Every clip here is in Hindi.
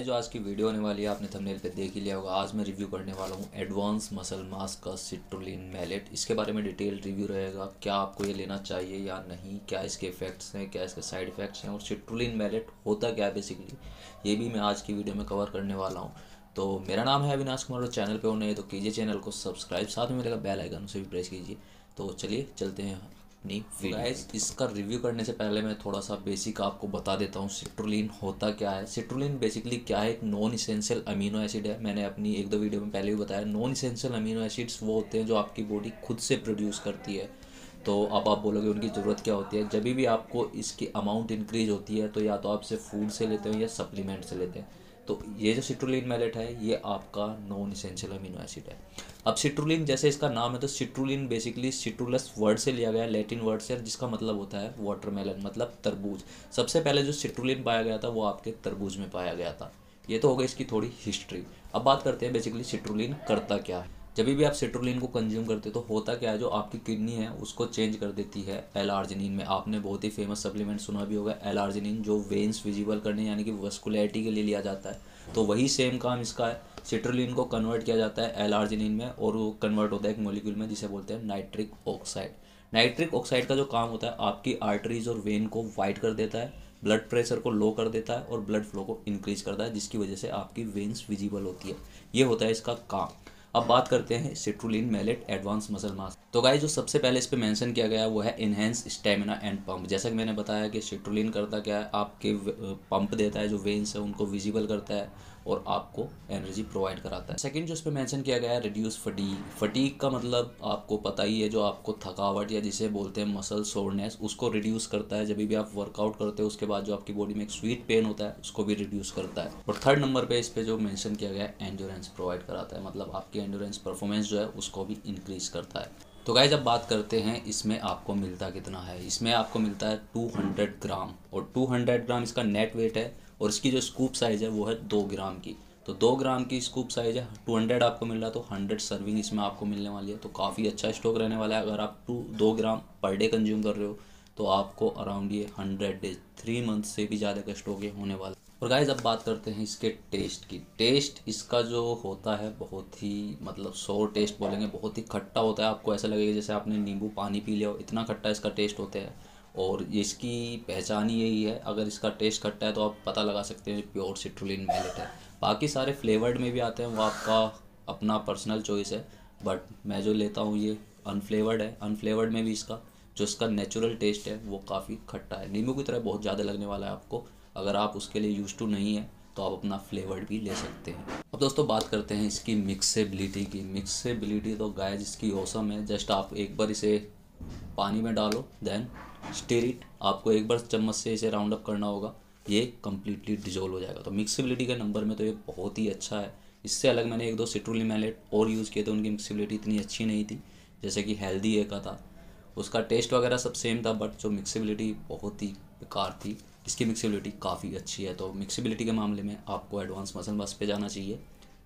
गाइस जो आज की वीडियो होने वाली है आपने थंबनेल पे देख ही लिया होगा आज मैं रिव्यू करने वाला हूँ एडवांस मसल मास्क का सिट्रोलिन मैलेट इसके बारे में डिटेल रिव्यू रहेगा क्या आपको ये लेना चाहिए या नहीं क्या इसके इफेक्ट्स हैं क्या इसके साइड इफेक्ट्स हैं और सिट्रोलिन मैलेट होता क्या बेसिकली ये भी मैं आज की वीडियो में कवर करने वाला हूँ तो मेरा नाम है अविनाश कुमार और चैनल पर उन्हें तो कीजिए चैनल को सब्सक्राइब साथ में मिलेगा बेल आइकन उसे भी प्रेस कीजिए तो चलिए चलते हैं नहीं गाइस तो इसका रिव्यू करने से पहले मैं थोड़ा सा बेसिक आपको बता देता हूँ सिट्रोलिन होता क्या है सिट्रोलिन बेसिकली क्या है एक नॉन इसेंशियल अमीनो एसिड है मैंने अपनी एक दो वीडियो में पहले भी बताया नॉन इसेंशियल अमीनो एसिड्स वो होते हैं जो आपकी बॉडी खुद से प्रोड्यूस करती है तो अब आप बोलोगे उनकी ज़रूरत क्या होती है जब भी आपको इसकी अमाउंट इंक्रीज होती है तो या तो आप इसे फूड से लेते हो या सप्लीमेंट से लेते हैं तो ये जो सिट्रुलिन मैलेट है ये आपका नॉन इसेंशियल अमीनो एसिड है अब सिट्रुलिन जैसे इसका नाम है तो सिट्रुलिन बेसिकली सिट्रुलस वर्ड से लिया गया है लैटिन वर्ड से जिसका मतलब होता है वाटरमेलन मतलब तरबूज सबसे पहले जो सिट्रुलिन पाया गया था वो आपके तरबूज में पाया गया था ये तो हो गई इसकी थोड़ी हिस्ट्री अब बात करते हैं बेसिकली सिट्रुलिन करता क्या है जब भी आप सिट्रोलिन को कंज्यूम करते हो तो होता क्या है जो आपकी किडनी है उसको चेंज कर देती है एल आर्जिनिन में आपने बहुत ही फेमस सप्लीमेंट सुना भी होगा एल आर्जिनिन जो वेन्स विजिबल करने यानी कि वस्कुलरिटी के लिए लिया जाता है तो वही सेम काम इसका है सिट्रोलिन को कन्वर्ट किया जाता है एल आर्जिनिन में और वो कन्वर्ट होता है एक मोलिक्यूल में जिसे बोलते हैं नाइट्रिक ऑक्साइड नाइट्रिक ऑक्साइड का जो काम होता है आपकी आर्टरीज और वेन को वाइट कर देता है ब्लड प्रेशर को लो कर देता है और ब्लड फ्लो को इंक्रीज करता है जिसकी वजह से आपकी वेन्स विजिबल होती है ये होता है इसका काम अब बात करते हैं citrulline malate advance muscle mass तो गाय जो सबसे पहले इस पे मेंशन किया गया वो है इनहेंस स्टेमिना एंड पंप जैसा कि मैंने बताया कि सिट्रुलिन करता क्या है आपके पंप देता है जो वेन्स है उनको विजिबल करता है और आपको एनर्जी प्रोवाइड कराता है सेकंड जो इस पे मेंशन किया गया है रिड्यूस फटीक फटीक का मतलब आपको पता ही है जो आपको थकावट या जिसे बोलते हैं मसल सोरनेस उसको रिड्यूस करता है जब भी आप वर्कआउट करते हो उसके बाद जो आपकी बॉडी में एक स्वीट पेन होता है उसको भी रिड्यूस करता है और थर्ड नंबर पर इस पर जो मैंशन किया गया है एंजोरेंस प्रोवाइड कराता है मतलब आपके आपकी एंडोरेंस परफॉर्मेंस जो है उसको भी इंक्रीज करता है तो गाय जब बात करते हैं इसमें आपको मिलता कितना है इसमें आपको मिलता है 200 ग्राम और 200 ग्राम इसका नेट वेट है और इसकी जो स्कूप साइज़ है वो है दो ग्राम की तो दो ग्राम की स्कूप साइज है टू हंड्रेड आपको मिल रहा है तो हंड्रेड सर्विंग इसमें आपको मिलने वाली है तो काफ़ी अच्छा स्टॉक रहने वाला है अगर आप टू दो ग्राम पर डे कंज्यूम कर रहे हो तो आपको अराउंड ये हंड्रेड डेज थ्री मंथ से भी ज़्यादा का स्टॉक ये होने वाला और गाइज अब बात करते हैं इसके टेस्ट की टेस्ट इसका जो होता है बहुत ही मतलब सो टेस्ट बोलेंगे बहुत ही खट्टा होता है आपको ऐसा लगेगा जैसे आपने नींबू पानी पी लिया हो इतना खट्टा इसका टेस्ट होता है और इसकी पहचान ही यही है अगर इसका टेस्ट खट्टा है तो आप पता लगा सकते हैं प्योर सिट्रुलिन मेलेट है बाकी सारे फ्लेवर्ड में भी आते हैं वो आपका अपना पर्सनल चॉइस है बट मैं जो लेता हूँ ये अनफ्लेवर्ड है अनफ्लेवर्ड में भी इसका जो इसका नेचुरल टेस्ट है वो काफ़ी खट्टा है नींबू की तरह बहुत ज़्यादा लगने वाला है आपको अगर आप उसके लिए यूज टू नहीं है तो आप अपना फ्लेवर्ड भी ले सकते हैं अब दोस्तों बात करते हैं इसकी मिक्सेबिलिटी की मिक्सेबिलिटी तो गाय इसकी औसम है जस्ट आप एक बार इसे पानी में डालो देन स्टेरिट इट आपको एक बार चम्मच से इसे राउंड अप करना होगा ये कम्प्लीटली डिजोल्व हो जाएगा तो मिक्सिबिलिटी के नंबर में तो ये बहुत ही अच्छा है इससे अलग मैंने एक दो सिट्रोली मैलेट और यूज़ किए थे उनकी मिक्सिबिलिटी इतनी अच्छी नहीं थी जैसे कि हेल्दी एक का था उसका टेस्ट वगैरह सब सेम था बट जो मिक्सिबिलिटी बहुत ही बेकार थी इसकी मिक्सिबिलिटी काफ़ी अच्छी है तो मिक्सिबिलिटी के मामले में आपको एडवांस मसल बस पे जाना चाहिए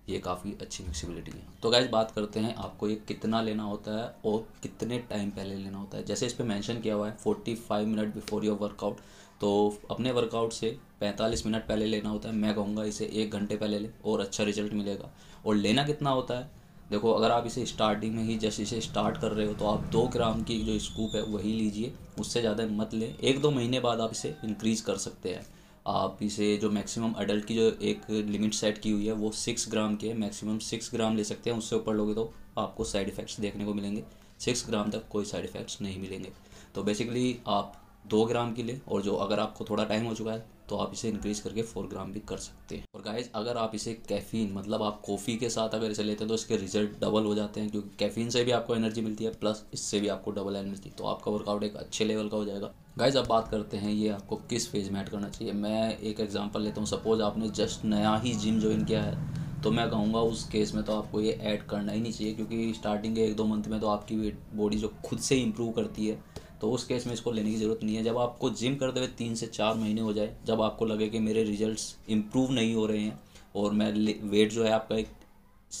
ये काफ़ी अच्छी मिक्सिबिलिटी है तो गैज बात करते हैं आपको ये कितना लेना होता है और कितने टाइम पहले लेना होता है जैसे इस पर मैंशन किया हुआ है forty five minute before your workout तो अपने वर्कआउट से पैंतालीस मिनट पहले लेना होता है मैं कहूँगा इसे एक घंटे पहले ले और अच्छा रिजल्ट मिलेगा और लेना कितना होता है देखो अगर आप इसे स्टार्टिंग में ही जस्ट इसे स्टार्ट कर रहे हो तो आप दो ग्राम की जो स्कूप है वही लीजिए उससे ज़्यादा मत लें एक दो महीने बाद आप इसे इंक्रीज़ कर सकते हैं आप इसे जो मैक्सिमम अडल्ट की जो एक लिमिट सेट की हुई है वो सिक्स ग्राम के मैक्सिमम सिक्स ग्राम ले सकते हैं उससे ऊपर लोगे तो आपको साइड इफ़ेक्ट्स देखने को मिलेंगे सिक्स ग्राम तक कोई साइड इफ़ेक्ट्स नहीं मिलेंगे तो बेसिकली आप दो ग्राम की लें और जो अगर आपको थोड़ा टाइम हो चुका है तो आप इसे इंक्रीज करके फोर ग्राम भी कर सकते हैं और गाइज अगर आप इसे कैफीन मतलब आप कॉफ़ी के साथ अगर इसे लेते हैं तो इसके रिजल्ट डबल हो जाते हैं क्योंकि कैफीन से भी आपको एनर्जी मिलती है प्लस इससे भी आपको डबल एनर्जी तो आपका वर्कआउट एक अच्छे लेवल का हो जाएगा गाइज अब बात करते हैं ये आपको किस फेज में ऐड करना चाहिए मैं एक एग्जाम्पल लेता हूँ सपोज आपने जस्ट नया ही जिम ज्वाइन किया है तो मैं कहूँगा उस केस में तो आपको ये ऐड करना ही नहीं चाहिए क्योंकि स्टार्टिंग के एक दो मंथ में तो आपकी बॉडी जो खुद से इम्प्रूव करती है तो उस केस में इसको लेने की ज़रूरत नहीं है जब आपको जिम करते हुए तीन से चार महीने हो जाए जब आपको लगे कि मेरे रिजल्ट्स इम्प्रूव नहीं हो रहे हैं और मैं वेट जो है आपका एक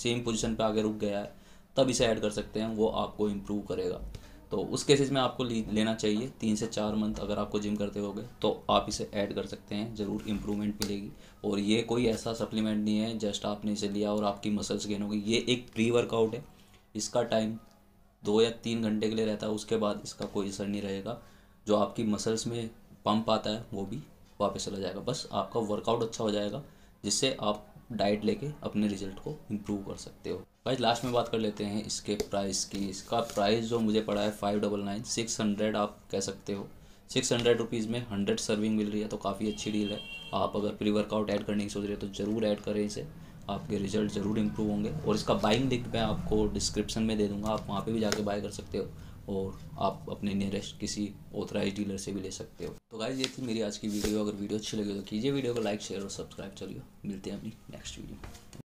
सेम पोजिशन पर आगे रुक गया है तब इसे ऐड कर सकते हैं वो आपको इम्प्रूव करेगा तो उस केसेस में आपको लेना चाहिए तीन से चार मंथ अगर आपको जिम करते हो तो आप इसे ऐड कर सकते हैं ज़रूर इम्प्रूवमेंट मिलेगी और ये कोई ऐसा सप्लीमेंट नहीं है जस्ट आपने इसे लिया और आपकी मसल्स गेन होगी ये एक प्री वर्कआउट है इसका टाइम दो या तीन घंटे के लिए रहता है उसके बाद इसका कोई असर नहीं रहेगा जो आपकी मसल्स में पंप आता है वो भी वापस चला जाएगा बस आपका वर्कआउट अच्छा हो जाएगा जिससे आप डाइट लेके अपने रिजल्ट को इम्प्रूव कर सकते हो भाई लास्ट में बात कर लेते हैं इसके प्राइस की इसका प्राइस जो मुझे पड़ा है five double nine six hundred आप कह सकते हो सिक्स हंड्रेड रुपीज़ में हंड्रेड सर्विंग मिल रही है तो काफ़ी अच्छी डील है आप अगर प्री वर्कआउट ऐड करने की सोच रहे हो तो ज़रूर ऐड करें इसे आपके रिजल्ट ज़रूर इम्प्रूव होंगे और इसका बाइंग लिंक मैं आपको डिस्क्रिप्शन में दे दूंगा आप वहाँ पर भी जाके बाय कर सकते हो और आप अपने नियरेस्ट किसी ऑथराइज डीलर से भी ले सकते हो तो गाइज ये थी मेरी आज की वीडियो अगर वीडियो अच्छी लगी तो कीजिए वीडियो को लाइक शेयर और सब्सक्राइब चलिए मिलते हैं अपनी नेक्स्ट वीडियो